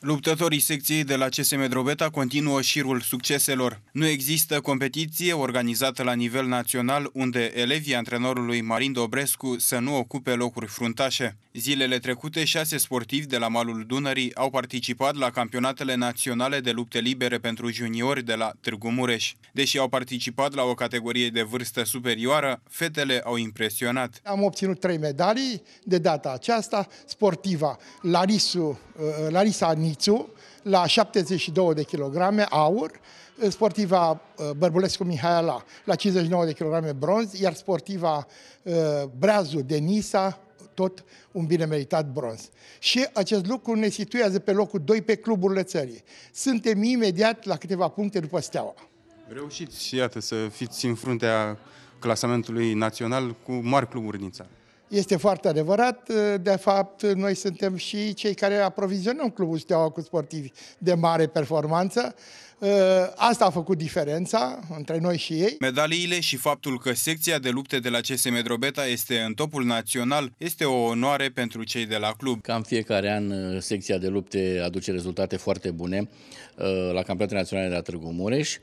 Luptătorii secției de la CSM Drobeta continuă șirul succeselor. Nu există competiție organizată la nivel național unde elevii antrenorului Marin Dobrescu să nu ocupe locuri fruntașe. Zilele trecute, șase sportivi de la malul Dunării au participat la campionatele naționale de lupte libere pentru juniori de la Târgu Mureș. Deși au participat la o categorie de vârstă superioară, fetele au impresionat. Am obținut trei medalii de data aceasta, sportiva Larisu Uh, Larisa Nițu, la 72 de kilograme aur, uh, sportiva uh, Bărbulescu Mihaela la 59 de kilograme bronz, iar sportiva brazu Denisa tot un bine meritat bronz. Și acest lucru ne situează pe locul 2 pe cluburile țării. Suntem imediat la câteva puncte după steaua. Reușiți, iată, să fiți în fruntea clasamentului național cu mari cluburi din țară. Este foarte adevărat. Ă, de fapt, noi suntem și cei care aprovizionăm Clubul Steaua cu sportivi de mare performanță. Ă, asta a făcut diferența între noi și ei. Medaliile și faptul că secția de lupte de la CSM Drobeta este în topul național este o onoare pentru cei de la club. Cam fiecare an ă, secția de lupte aduce rezultate foarte bune la campionatele naționale de la Târgu Mureș.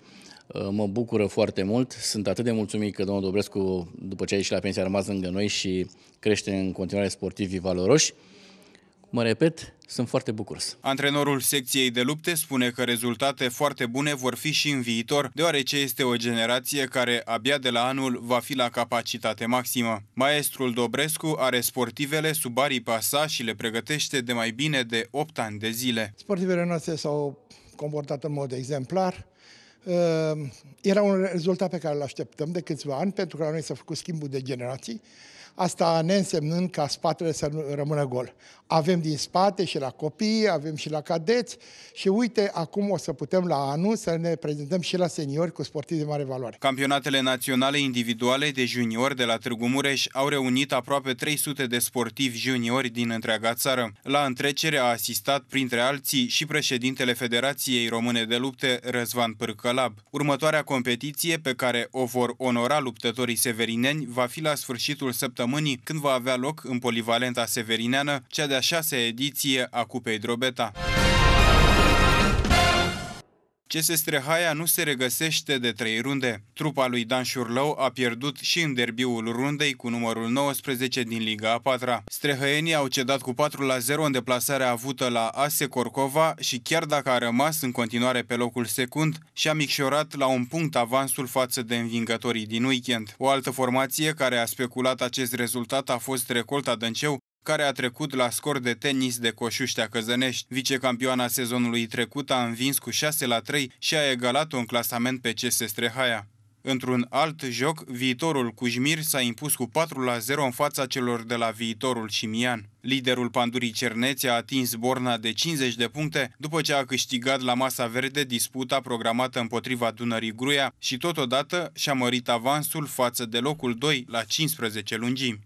Uh, mă bucură foarte mult. Sunt atât de mulțumit că domnul Dobrescu, după ce a ieșit la pensie, a rămas lângă noi și crește în continuare sportivii valoroși. Mă repet, sunt foarte bucuros. Antrenorul secției de lupte spune că rezultate foarte bune vor fi și în viitor, deoarece este o generație care abia de la anul va fi la capacitate maximă. Maestrul Dobrescu are sportivele sub aripa sa și le pregătește de mai bine de 8 ani de zile. Sportivele noastre s-au comportat în mod exemplar, Ehm, era un rezultat pe care îl așteptăm de câțiva ani, pentru că la noi s-a făcut schimbul de generații asta neînsemnând ca spatele să rămână gol. Avem din spate și la copii, avem și la cadeți și uite, acum o să putem la anul să ne prezentăm și la seniori cu sportivi de mare valoare. Campionatele naționale individuale de juniori de la Târgu Mureș au reunit aproape 300 de sportivi juniori din întreaga țară. La întrecere a asistat, printre alții, și președintele Federației Române de Lupte, Răzvan Pârcălab. Următoarea competiție pe care o vor onora luptătorii severineni va fi la sfârșitul săptămânii săptămânii, când va avea loc în polivalenta severineană cea de-a șasea ediție a Cupei Drobeta. CS Strehaia nu se regăsește de trei runde. Trupa lui Dan Șurlău a pierdut și în derbiul rundei cu numărul 19 din Liga a 4 Strehăienii au cedat cu 4 la 0 în deplasarea avută la ASE Corcova și chiar dacă a rămas în continuare pe locul secund, și-a micșorat la un punct avansul față de învingătorii din weekend. O altă formație care a speculat acest rezultat a fost Recolta Dânceu, care a trecut la scor de tenis de Coșuștea Căzănești. Vicecampioana sezonului trecut a învins cu 6 la 3 și a egalat un clasament pe CS Strehaia. Într-un alt joc, viitorul Cujmir s-a impus cu 4 la 0 în fața celor de la viitorul Șimian. Liderul Pandurii Cerneți a atins borna de 50 de puncte după ce a câștigat la masa verde disputa programată împotriva Dunării Gruia și totodată și-a mărit avansul față de locul 2 la 15 lungimi.